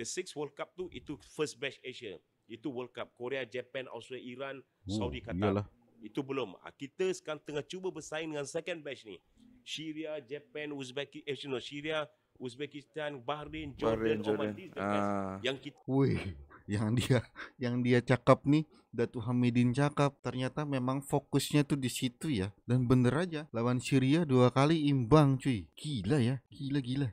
The six World Cup tu itu first batch Asia. Itu World Cup Korea, Japan, Australia, Iran, oh, Saudi, Qatar. Iyalah. Itu belum. Ah, kita sekarang tengah cuba bersaing dengan second batch ni. Syria, Japan, Uzbekistan, Asia, eh, no, Syria, Uzbekistan, Bahrain, Jordan, Bahrain, Jordan. Oman, uh, yang kita Wih, yang dia yang dia cakap ni, Datu Hamidin cakap ternyata memang fokusnya tu di situ ya dan bener aja lawan Syria dua kali imbang cuy gila ya gila gila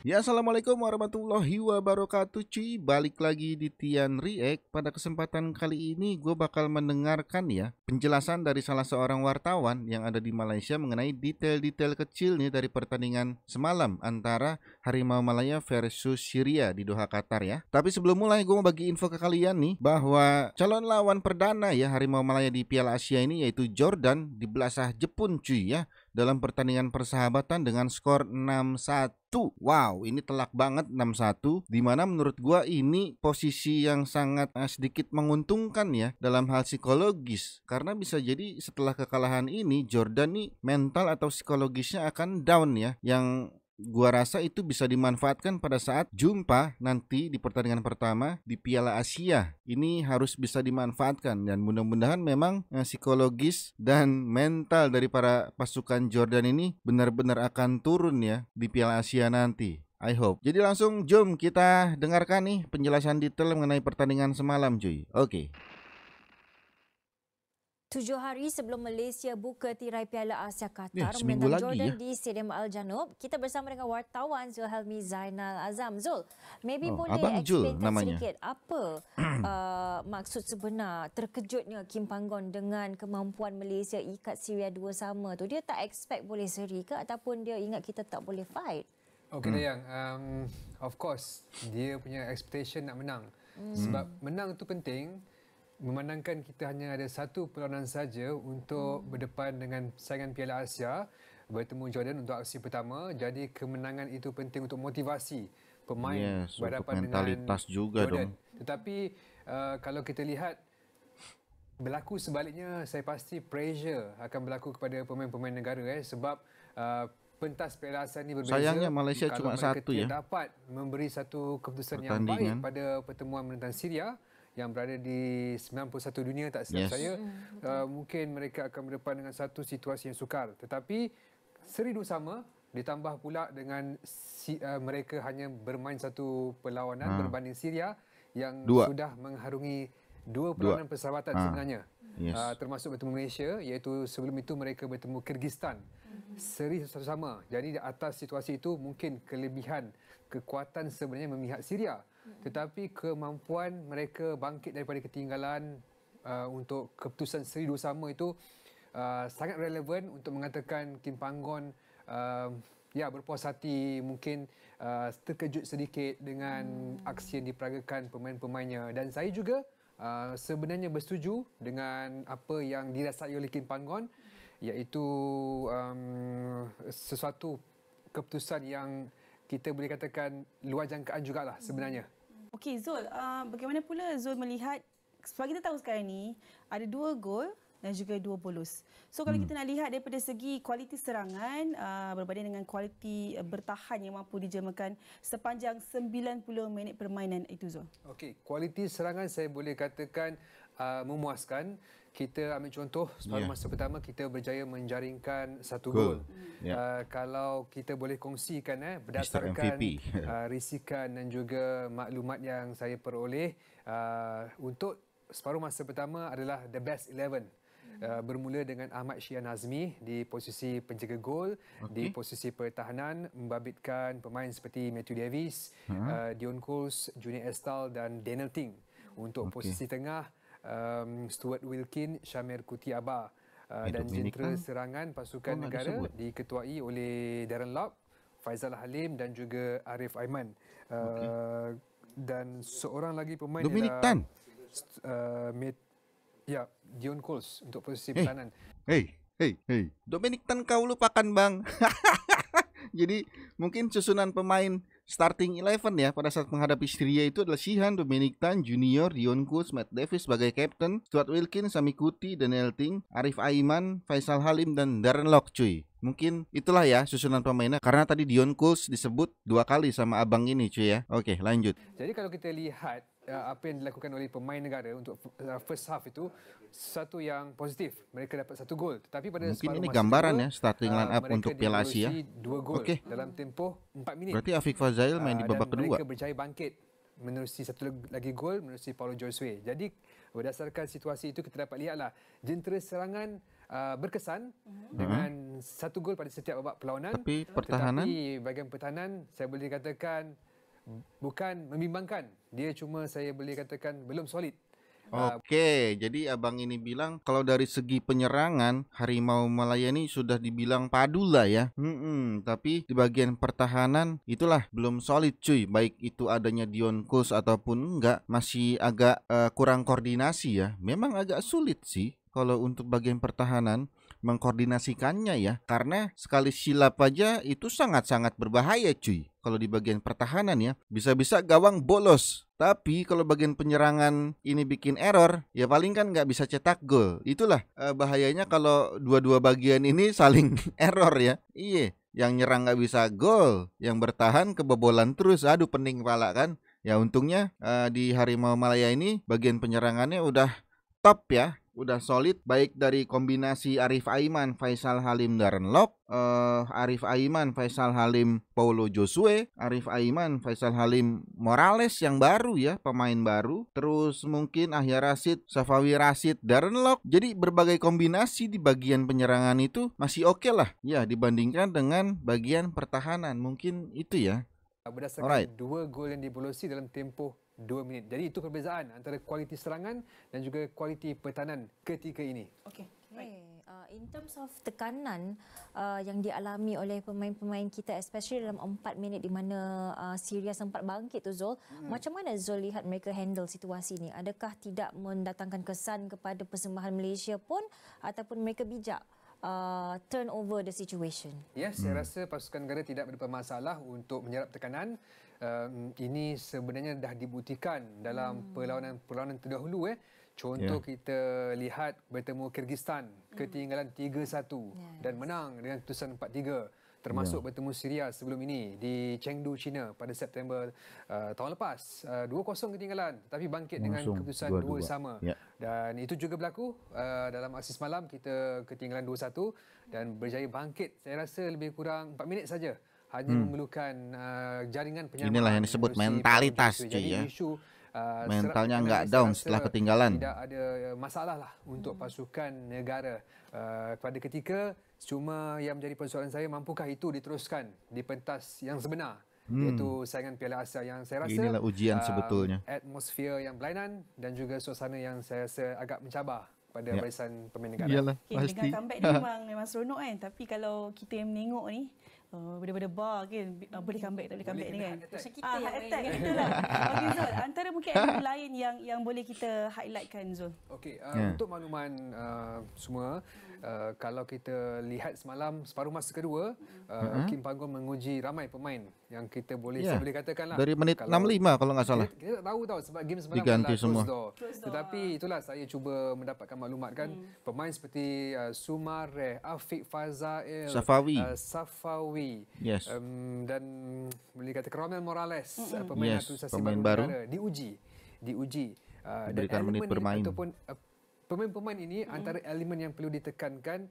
Ya assalamualaikum warahmatullahi wabarakatuh cuy Balik lagi di Tian React Pada kesempatan kali ini gue bakal mendengarkan ya Penjelasan dari salah seorang wartawan yang ada di Malaysia Mengenai detail-detail kecil nih dari pertandingan semalam Antara Harimau Malaya versus Syria di Doha Qatar ya Tapi sebelum mulai gue mau bagi info ke kalian nih Bahwa calon lawan perdana ya Harimau Malaya di Piala Asia ini Yaitu Jordan di belasah Jepun cuy ya dalam pertandingan persahabatan dengan skor 6-1. Wow, ini telak banget 6-1 dimana menurut gue ini posisi yang sangat eh, sedikit menguntungkan ya dalam hal psikologis karena bisa jadi setelah kekalahan ini Jordan nih mental atau psikologisnya akan down ya yang gua rasa itu bisa dimanfaatkan pada saat jumpa nanti di pertandingan pertama di Piala Asia. Ini harus bisa dimanfaatkan dan mudah-mudahan memang eh, psikologis dan mental dari para pasukan Jordan ini benar-benar akan turun ya di Piala Asia nanti. I hope. Jadi langsung jom kita dengarkan nih penjelasan detail mengenai pertandingan semalam, cuy. Oke. Okay. Tujuh hari sebelum Malaysia buka tirai Piala Asia Qatar ya, eh, menentang Jordan lagi, ya. di Stadium Al Janub, kita bersama dengan wartawan Zulhelmi Zainal Azam Zul. Maybe oh, boleh Abang Jul namanya. sedikit apa uh, maksud sebenar terkejutnya Kim Panggon dengan kemampuan Malaysia ikat Syria dua sama tu. Dia tak expect boleh seri ke ataupun dia ingat kita tak boleh fight? Okey oh, hmm. yang um, of course dia punya expectation nak menang. Hmm. Sebab menang tu penting memandangkan kita hanya ada satu perlawanan saja untuk hmm. berdepan dengan saingan Piala Asia bertemu Jordan untuk aksi pertama jadi kemenangan itu penting untuk motivasi pemain yes, berhadapan untuk mentalitas juga dong tetapi uh, kalau kita lihat berlaku sebaliknya saya pasti pressure akan berlaku kepada pemain-pemain negara eh sebab uh, pentas Piala Asia ini berbeza. Sayangnya Malaysia cuma satu ya. dapat memberi satu keputusan yang baik pada pertemuan menentang Syria, yang berada di 91 dunia tak silap yes. saya hmm, uh, mungkin mereka akan berdepan dengan satu situasi yang sukar tetapi seri dua sama ditambah pula dengan si, uh, mereka hanya bermain satu perlawanan ha. berbanding Syria yang dua. sudah mengharungi dua perlawanan dua. persahabatan ha. sebenarnya yes. uh, termasuk bertemu Malaysia iaitu sebelum itu mereka bertemu Kyrgyzstan hmm. seri satu sama jadi di atas situasi itu mungkin kelebihan kekuatan sebenarnya memihak Syria Hmm. tetapi kemampuan mereka bangkit daripada ketinggalan uh, untuk keputusan seri dua sama itu uh, sangat relevan untuk mengatakan Kim Panggon uh, ya berpuas hati mungkin uh, terkejut sedikit dengan hmm. aksi yang diperagakan pemain-pemainnya dan saya juga Uh, sebenarnya bersetuju dengan apa yang dirasai oleh Kim Panggon iaitu um, sesuatu keputusan yang kita boleh katakan luar jangkaan lah sebenarnya. Hmm. Okey Zul, uh, bagaimana pula Zul melihat sebab kita tahu sekarang ini ada dua gol dan juga dua bolus. So kalau hmm. kita nak lihat daripada segi kualiti serangan uh, berbanding dengan kualiti bertahan yang mampu dijemakan sepanjang 90 minit permainan itu Zul. Okey, kualiti serangan saya boleh katakan uh, memuaskan kita ambil contoh separuh yeah. masa pertama kita berjaya menjaringkan satu gol. Yeah. Ya. Uh, kalau kita boleh kongsikan eh berdasarkan uh, risikan dan juga maklumat yang saya peroleh uh, untuk separuh masa pertama adalah the best 11. Uh, hmm. ah, bermula dengan Ahmad Syian Azmi di posisi penjaga gol okay. di posisi pertahanan membabitkan pemain seperti Matthew Davis, uh-huh. Ha? uh, Dion Coles, Junior Estal dan Daniel Ting untuk okay. posisi tengah um, Stuart Wilkin, Shamir Kutiaba uh, eh, dan jentera kan? serangan pasukan oh, negara disebut. diketuai oleh Darren Lock, Faizal Halim dan juga Arif Aiman. Uh, okay. Dan seorang lagi pemain Dominic ialah, Tan. uh, ya, Dion Coles untuk posisi hey. pertahanan. Hey, hey, hey. Dominic Tan kau lupakan bang. Jadi mungkin susunan pemain starting eleven ya pada saat menghadapi Syria itu adalah Sihan, Dominic Tan, Junior, Dion Kuz, Matt Davis sebagai captain, Stuart Wilkins, Sami Kuti, Daniel Ting, Arif Aiman, Faisal Halim, dan Darren Lock cuy. Mungkin itulah ya susunan pemainnya karena tadi Dion Kuz disebut dua kali sama abang ini cuy ya. Oke lanjut. Jadi kalau kita lihat Ya, apa yang dilakukan oleh pemain negara untuk uh, first half itu satu yang positif. Mereka dapat satu gol. Tetapi pada Mungkin ini gambaran itu, ya starting uh, line up untuk Piala Asia. Ya. Dua gol dalam tempoh 4 minit. Berarti Afiq Fazail main di uh, babak kedua. Mereka berjaya bangkit menerusi satu lagi gol menerusi Paulo Josue. Jadi berdasarkan situasi itu kita dapat lihatlah jentera serangan Uh, berkesan mhm. dengan uh-huh. satu gol pada setiap babak perlawanan tapi pertahanan tetapi bagian pertahanan saya boleh katakan bukan membimbangkan dia cuma saya boleh katakan belum solid ah, Okey, jadi abang ini bilang kalau dari segi penyerangan harimau Malaya ini sudah dibilang padu lah ya. Hmm, tapi di bagian pertahanan itulah belum solid cuy. Baik itu adanya Dion Kus ataupun enggak masih agak uh, kurang koordinasi ya. Memang agak sulit sih kalau untuk bagian pertahanan. mengkoordinasikannya ya. Karena sekali silap aja itu sangat-sangat berbahaya cuy. Kalau di bagian pertahanan ya, bisa-bisa gawang bolos. Tapi kalau bagian penyerangan ini bikin error, ya paling kan nggak bisa cetak gol. Itulah eh, bahayanya kalau dua-dua bagian ini saling error ya. Iya, yang nyerang nggak bisa gol, yang bertahan kebobolan terus. Aduh pening pala kan. Ya untungnya eh, di Harimau Malaya ini bagian penyerangannya udah top ya udah solid baik dari kombinasi Arif Aiman, Faisal Halim Darnlock, uh, eh, Arif Aiman, Faisal Halim, Paulo Josue, Arif Aiman, Faisal Halim, Morales yang baru ya, pemain baru. Terus mungkin Ahya Rasid, Safawi Rasid, Darren Lock. Jadi berbagai kombinasi di bagian penyerangan itu masih oke okay lah ya dibandingkan dengan bagian pertahanan. Mungkin itu ya. Berdasarkan Alright. dua gol yang dibolosi dalam tempo 2 minit. Jadi itu perbezaan antara kualiti serangan dan juga kualiti pertahanan ketika ini. Okey. Uh, in terms of tekanan uh, yang dialami oleh pemain-pemain kita especially dalam 4 minit di mana uh, Syria sempat bangkit tu Zul hmm. macam mana Zul lihat mereka handle situasi ini adakah tidak mendatangkan kesan kepada persembahan Malaysia pun ataupun mereka bijak uh, turn over the situation yes hmm. saya rasa pasukan negara tidak ada masalah untuk menyerap tekanan um, ini sebenarnya dah dibuktikan dalam hmm. perlawanan-perlawanan terdahulu eh. Contoh yeah. kita lihat bertemu Kyrgyzstan hmm. ketinggalan 3-1 yes. dan menang dengan keputusan 4-3 termasuk yeah. bertemu Syria sebelum ini di Chengdu China pada September uh, tahun lepas uh, 2-0 ketinggalan tapi bangkit Langsung dengan keputusan 2-2. dua sama yeah. dan itu juga berlaku uh, dalam asis malam kita ketinggalan 2-1 dan berjaya bangkit saya rasa lebih kurang 4 minit saja hanya hmm. memerlukan uh, jaringan penyelamat. Inilah yang disebut mentalitas cuy ya. Isu, uh, Mentalnya enggak down setelah ketinggalan. Tidak ada masalah lah untuk pasukan negara uh, pada ketika cuma yang menjadi persoalan saya mampukah itu diteruskan di pentas yang sebenar hmm. iaitu saingan Piala Asia yang saya rasa inilah ujian uh, sebetulnya. Atmosfer yang berlainan dan juga suasana yang saya rasa agak mencabar pada ya. barisan pemain negara. Iyalah, okay, pasti. Dengan comeback dia memang, memang seronok kan. Tapi kalau kita yang menengok ni, Oh, benda-benda bar kan uh, boleh comeback tak boleh comeback ni kan. kita ah, yang attack, kita lah. Okay Zul, antara mungkin yang lain yang yang boleh kita highlightkan Zul. Okay, uh, ah, yeah. untuk makluman uh, semua, Uh, kalau kita lihat semalam separuh masa kedua uh, mm-hmm. Kim Panggung menguji ramai pemain yang kita boleh yeah. saya boleh katakan lah dari menit kalau, 65 kalau nggak salah kita, kita tak tahu tau sebab game semalam diganti semua door. Door. tetapi itulah saya cuba mendapatkan maklumat kan mm. pemain seperti uh, Sumare Afiq Fazail eh, Safawi uh, Safawi yes. um, dan boleh kata Romel Morales mm-hmm. pemain yes. pemain baru, baru. diuji diuji uh, diberikan menit bermain ataupun uh, Pemain-pemain ini hmm. antara elemen yang perlu ditekankan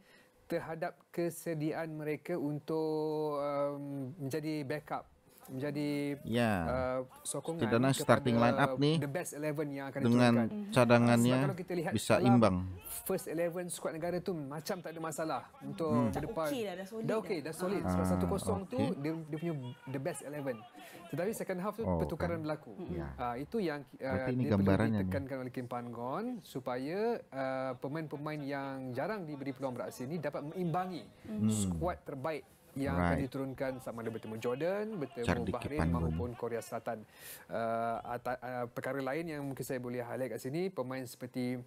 terhadap kesediaan mereka untuk um, menjadi backup menjadi ya. uh, sokongan kita nak starting line up ni dengan diturunkan. Hmm. cadangannya uh, kita lihat bisa imbang first 11 squad negara tu macam tak ada masalah untuk hmm. ke depan okay lah, dah, dah okey dah solid uh, sebab 1-0 okay. tu dia, dia punya the best 11 tetapi second half tu oh, pertukaran kan. berlaku hmm. ya. uh, itu yang uh, ini dia perlu ditekankan ini. oleh Kim Pangon supaya ah, pemain-pemain uh, yang jarang diberi peluang beraksi ini dapat mengimbangi hmm. squad terbaik yang right. akan diturunkan sama ada bertemu Jordan, bertemu Cara Bahrain maupun Korea Selatan. Uh, atas, uh, perkara lain yang mungkin saya boleh highlight kat sini, pemain seperti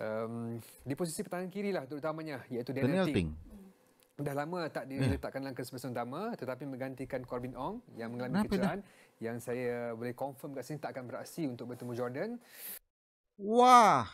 um, di posisi pertahanan kiri lah terutamanya iaitu Daniel, Daniel Ting. Ting. Dah lama tak diletakkan ya. dalam kesempatan utama tetapi menggantikan Corbin Ong yang mengalami kecederaan yang saya boleh confirm kat sini tak akan beraksi untuk bertemu Jordan. Wah,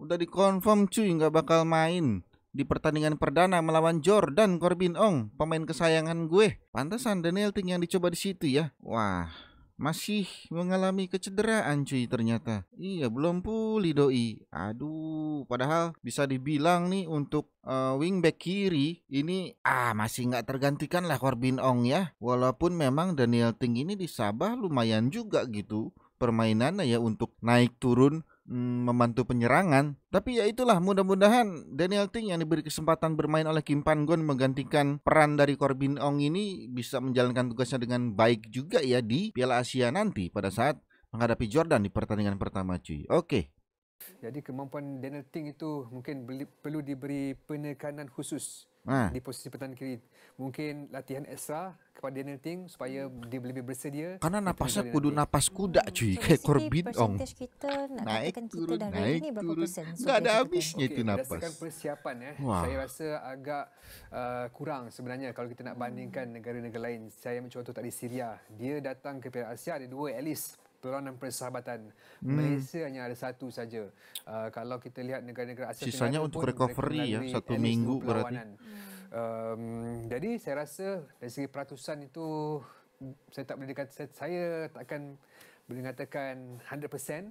sudah dikonfirm cuy nggak bakal main. di pertandingan perdana melawan Jordan Corbin Ong, pemain kesayangan gue. Pantesan Daniel Ting yang dicoba di situ ya. Wah, masih mengalami kecederaan cuy ternyata. Iya, belum pulih doi. Aduh, padahal bisa dibilang nih untuk uh, eh, wingback kiri ini ah masih nggak tergantikan lah Corbin Ong ya. Walaupun memang Daniel Ting ini di Sabah lumayan juga gitu permainannya ya untuk naik turun Mm, membantu penyerangan. Tapi ya itulah mudah-mudahan Daniel Ting yang diberi kesempatan bermain oleh Kim Pan Gon menggantikan peran dari Corbin Ong ini bisa menjalankan tugasnya dengan baik juga ya di Piala Asia nanti pada saat menghadapi Jordan di pertandingan pertama cuy. Oke. Okay. Jadi kemampuan Daniel Ting itu mungkin perlu diberi penekanan khusus Ha. di posisi pertahanan kiri. Mungkin latihan extra kepada Daniel Ting supaya dia lebih bersedia. Karena napasnya kudu nafas kuda cuy. Kayak Corbin Ong. naik turun, kita naik ini turun. Persen, Gak ada habisnya itu nafas. Okay, persiapan ya. Wah. Saya rasa agak uh, kurang sebenarnya kalau kita nak bandingkan hmm. negara-negara lain. Saya mencontoh tadi Syria. Dia datang ke Piala Asia ada dua at least peranan persahabatan hmm. Malaysia hanya ada satu saja uh, kalau kita lihat negara-negara Asia sisanya untuk recovery ya satu minggu berarti hmm. um, jadi saya rasa dari segi peratusan itu saya tak boleh dikata, saya, saya takkan boleh katakan 100% hmm.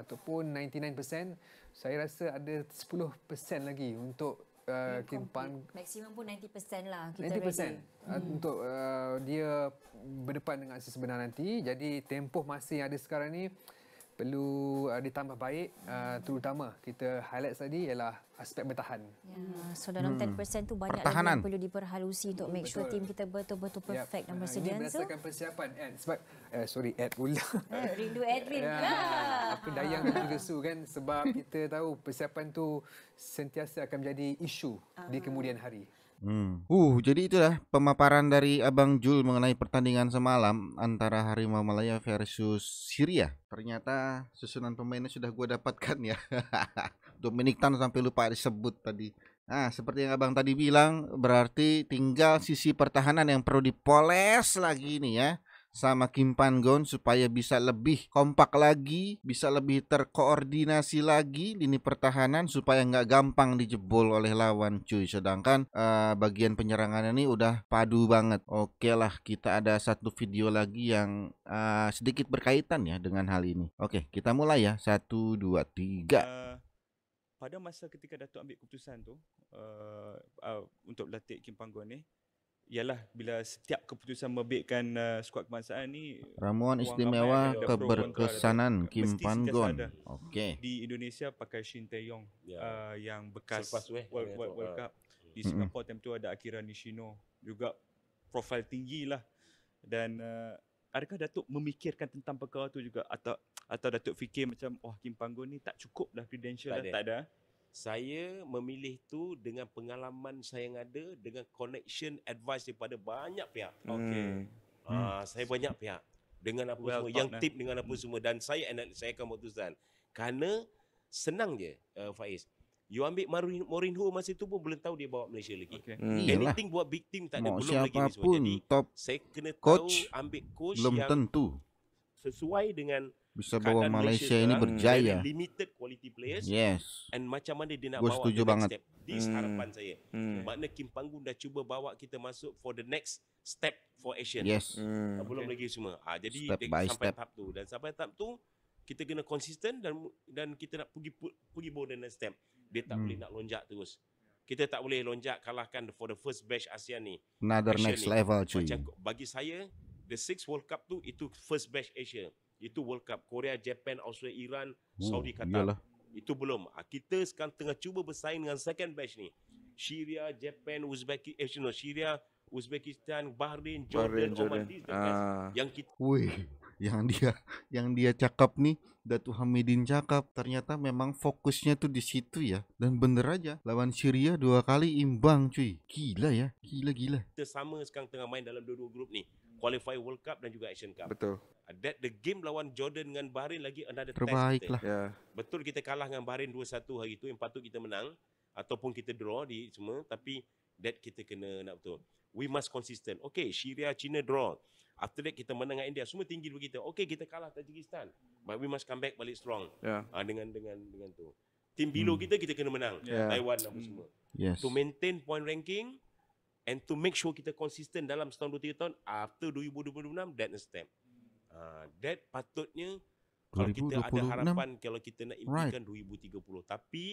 ataupun 99% saya rasa ada 10% lagi untuk Uh, kimpan maksimum pun 90% lah kita 90% ready. Uh, hmm. untuk uh, dia berdepan dengan asas sebenar nanti jadi tempoh masih yang ada sekarang ni perlu uh, ditambah baik uh, terutama kita highlight tadi ialah aspek bertahan. Ya, so dalam hmm. 10% tu banyak lagi yang perlu diperhalusi untuk make Betul. sure team kita betul-betul perfect dan ah, bersedia. Ini Kita akan persiapan Ed. Sebab, uh, sorry, Ed pula. Eh, rindu Edwin. Ya, aku ah. dayang dan gesu kan sebab kita tahu persiapan tu sentiasa akan menjadi isu uh. di ah. kemudian hari. Hmm. Uh, jadi itulah pemaparan dari Abang Jul mengenai pertandingan semalam antara Harimau Malaya versus Syria. Ternyata susunan pemainnya sudah gue dapatkan ya. Dominic Tan sampai lupa disebut tadi. Nah, seperti yang Abang tadi bilang, berarti tinggal sisi pertahanan yang perlu dipoles lagi nih ya sama Kim Pangon supaya bisa lebih kompak lagi, bisa lebih terkoordinasi lagi lini pertahanan supaya nggak gampang dijebol oleh lawan cuy. Sedangkan uh, bagian penyerangan ini udah padu banget. Oke okay lah kita ada satu video lagi yang uh, sedikit berkaitan ya dengan hal ini. Oke okay, kita mulai ya satu dua tiga. Uh, pada masa ketika Datuk ambil keputusan tuh uh, uh, untuk latih Kim Pangon ini. ialah bila setiap keputusan membebaskan uh, skuad kebangsaan ni ramuan istimewa keberkesanan Kim Pangon okey di Indonesia pakai Shin Tae-yong yeah. uh, yang bekas so, eh, World, World, World uh, Cup di Singapura mm-hmm. tu ada Akira Nishino juga profil tinggi lah dan uh, adakah datuk memikirkan tentang perkara tu juga atau atau datuk fikir macam wah oh, Kim Pangon ni tak cukup dah credential tak dah ada. tak ada eh? saya memilih tu dengan pengalaman saya yang ada dengan connection advice daripada banyak pihak. Hmm. Okey. Hmm. Ah ha, saya banyak pihak dengan apa well, semua yang nah. tip eh. dengan apa hmm. semua dan saya saya akan putuskan. Karena senang je uh, Faiz. You ambil Marin, Morinho masa tu pun belum tahu dia bawa Malaysia lagi. Okay. Hmm. Anything buat big team tak ada Mau belum lagi ni semua. Jadi top saya kena coach tahu ambil coach belum yang tentu. sesuai dengan Bisa bawa Malaysia, Malaysia ini berjaya. Yes. And macam mana dia nak Gua bawa setuju the banget. This hmm. harapan saya. Hmm. Makna Kim Panggung dah cuba bawa kita masuk for the next step for Asian. Yes. Hmm. Belum okay. lagi semua. Ah ha, jadi step sampai step. tahap tu dan sampai tahap tu kita kena konsisten dan dan kita nak pergi pergi bawah the next step. Dia tak hmm. boleh nak lonjak terus. Kita tak boleh lonjak kalahkan for the first batch Asia ni. Another Asian next ni. level cuy. Macam bagi saya the six World Cup tu itu first batch Asia. Itu World Cup Korea, Japan, Australia, Iran, oh, Saudi, Qatar. Iyalah. Itu belum. Ah, kita sekarang tengah cuba bersaing dengan second batch ni. Syria, Japan, Uzbekistan, eh, no, Syria, Uzbekistan, Bahrain, Jordan, Bahrain, Jordan. Oman, uh, yang kita Wih, yang dia yang dia cakap nih Datu Hamidin cakap ternyata memang fokusnya tuh di situ ya dan bener aja lawan Syria dua kali imbang cuy gila ya gila gila kita sama sekarang tengah main dalam dua-dua grup nih qualify World Cup dan juga Asian Cup. Betul. Uh, that the game lawan Jordan dengan Bahrain lagi another Terbaik Lah. Yeah. Betul kita kalah dengan Bahrain 2-1 hari itu yang patut kita menang ataupun kita draw di semua tapi that kita kena nak betul. We must consistent. Okay, Syria, China draw. After that kita menang dengan India. Semua tinggi bagi kita. Okay, kita kalah Tajikistan. But we must come back balik strong. Yeah. Ya. Uh, dengan dengan dengan tu. Tim below hmm. kita, kita kena menang. Yeah. Taiwan dan hmm. semua. Yes. To maintain point ranking, and to make sure kita konsisten dalam setahun dua tiga tahun after 2026 that stamp uh, ah, that patutnya kalau kita ada harapan kalau kita nak impikan right. 2030 tapi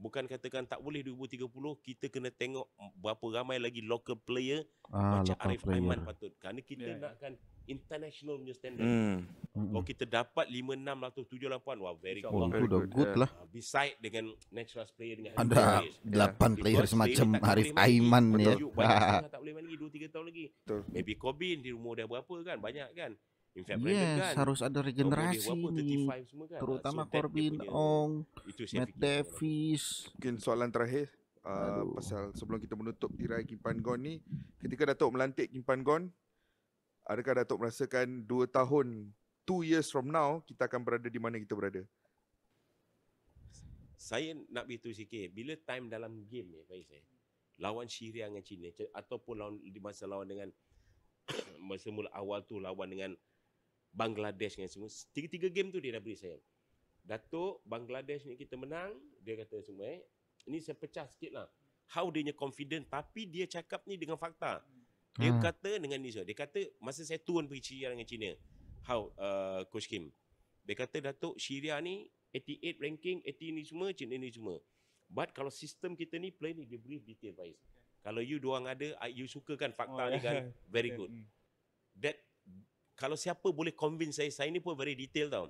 bukan katakan tak boleh 2030 kita kena tengok berapa ramai lagi local player ah, macam local Arif player. Aiman patut kerana kita yeah. Ya. nakkan international punya standard. Hmm. Kalau kita dapat 5, 6, 7, 8, wah very good. Oh, itu dah good ya. lah. Ah, beside dengan natural player dengan Ada 8 players. Ya. player semacam Harif Aiman ni. Ya. Banyak tak boleh main lagi, 2, 3 tahun lagi. Betul. Maybe Corbin di rumah dah berapa kan, banyak kan. In yes, kan, harus ada regenerasi berapa, ni. kan? Terutama so, Corbin, Ong, itu Matt Davis. Mungkin soalan terakhir. Uh, pasal sebelum kita menutup tirai Kimpan Gon ni Ketika Datuk melantik Kimpan Gon adakah Datuk merasakan 2 tahun 2 years from now kita akan berada di mana kita berada saya nak beritahu sikit bila time dalam game ya Faiz eh, lawan Syria dengan China ataupun lawan di masa lawan dengan masa mula awal tu lawan dengan Bangladesh dengan semua tiga-tiga game tu dia dah beri saya Datuk Bangladesh ni kita menang dia kata semua eh ini saya pecah sikit lah how dia punya confident tapi dia cakap ni dengan fakta hmm. Dia hmm. kata dengan ni so. dia kata masa saya turun pergi Syria dengan China, how uh, Coach Kim. Dia kata Datuk Syria ni 88 ranking, 80 ni semua, China ni semua. But kalau sistem kita ni play ni dia brief detail guys. Kalau you doang ada, ah, you suka kan fakta oh, ni kan? Oh, very good. That kalau siapa boleh convince saya, saya ni pun very detail tau.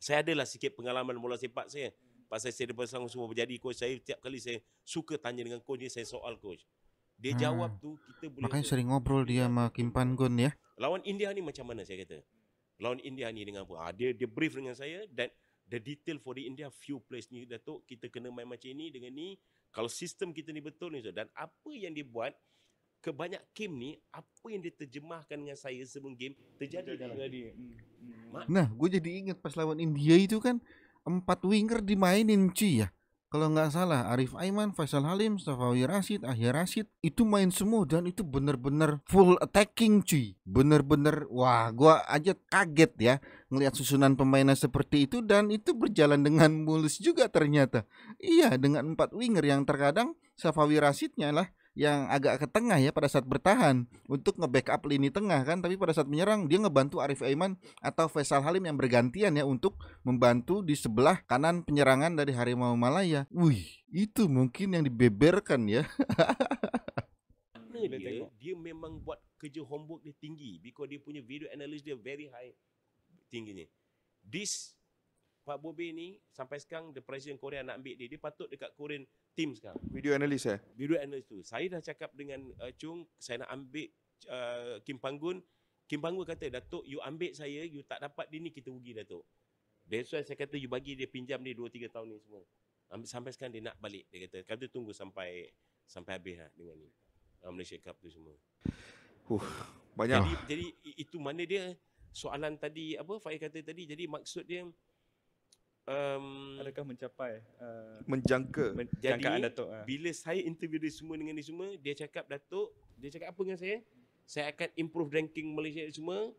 Saya adalah sikit pengalaman bola sepak saya. Pasal saya depan semua berjadi coach saya, setiap kali saya suka tanya dengan coach ni, saya soal coach. Dia hmm. jawab tu kita boleh Makanya sering ngobrol dia sama Kim Pan Gun ya. Lawan India ni macam mana saya kata? Lawan India ni dengan apa? Ha, dia dia brief dengan saya dan the detail for the India few place ni Datuk kita kena main macam ini dengan ni kalau sistem kita ni betul ni so. dan apa yang dia buat kebanyak Kim ni apa yang dia terjemahkan dengan saya sebelum game terjadi dia dalam dia. Lah. Hmm, hmm, hmm. Nah, gua jadi ingat pas lawan India itu kan empat winger dimainin Ci ya. kalau nggak salah Arif Aiman, Faisal Halim, Safawi Rashid, Ahya Rashid itu main semua dan itu bener-bener full attacking cuy bener-bener wah gua aja kaget ya ngelihat susunan pemainnya seperti itu dan itu berjalan dengan mulus juga ternyata iya dengan empat winger yang terkadang Safawi Rashidnya lah yang agak ke tengah ya pada saat bertahan untuk nge-backup lini tengah kan tapi pada saat menyerang dia ngebantu Arif Aiman atau Faisal Halim yang bergantian ya untuk membantu di sebelah kanan penyerangan dari Harimau Malaya. Wih, itu mungkin yang dibeberkan ya. dia, dia memang buat kerja homework dia tinggi because dia punya video analysis dia very high tingginya. This Pak Bobi ni sampai sekarang the president Korea nak ambil dia dia patut dekat Korean team sekarang. Video analyst eh. Video analyst tu. Saya dah cakap dengan uh, Chung saya nak ambil uh, Kim Panggun. Kim Panggun kata Datuk you ambil saya you tak dapat dia ni kita rugi Datuk. That's why saya kata you bagi dia pinjam dia 2 3 tahun ni semua. Ambil, sampai sekarang dia nak balik dia kata kata tunggu sampai sampai habis lah dengan ni. Uh, Malaysia Cup tu semua. Huh, banyak. Jadi, jadi itu mana dia soalan tadi apa Faiz kata tadi jadi maksud dia um, adakah mencapai uh, menjangka menjangka datuk uh. bila saya interview dia semua dengan dia semua dia cakap datuk dia cakap apa dengan saya saya akan improve ranking Malaysia semua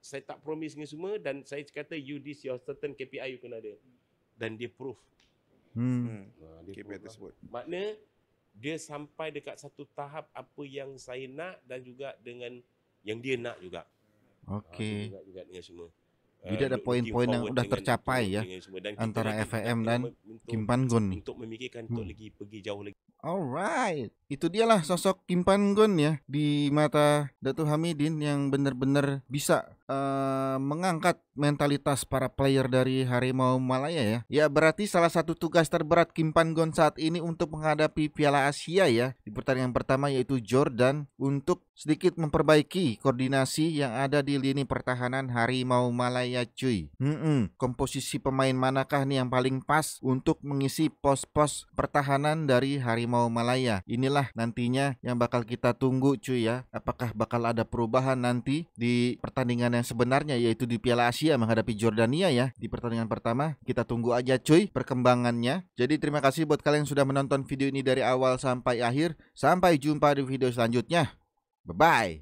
saya tak promise dengan semua dan saya cakap you this your certain KPI you kena ada dan dia proof hmm. hmm. Ha, dia KPI proof lah. tersebut lah. makna dia sampai dekat satu tahap apa yang saya nak dan juga dengan yang dia nak juga ha, Okey. Uh, juga, juga dengan semua. Jadi ada um, poin-poin yang sudah tercapai ya antara FAM dan Kim Panggon nih. Untuk memikirkan untuk hmm. lagi pergi jauh lagi. Alright. itu dialah sosok Kim Pan Gun ya di mata Datu Hamidin yang benar-benar bisa uh, mengangkat mentalitas para player dari Harimau Malaya ya. Ya berarti salah satu tugas terberat Kim Pan Gun saat ini untuk menghadapi Piala Asia ya di pertandingan pertama yaitu Jordan untuk sedikit memperbaiki koordinasi yang ada di lini pertahanan Harimau Malaya cuy. Hmm, komposisi pemain manakah nih yang paling pas untuk mengisi pos-pos pertahanan dari Harimau Malaya? Inilah lah nantinya yang bakal kita tunggu cuy ya. Apakah bakal ada perubahan nanti di pertandingan yang sebenarnya yaitu di Piala Asia menghadapi Jordania ya. Di pertandingan pertama kita tunggu aja cuy perkembangannya. Jadi terima kasih buat kalian yang sudah menonton video ini dari awal sampai akhir. Sampai jumpa di video selanjutnya. Bye bye.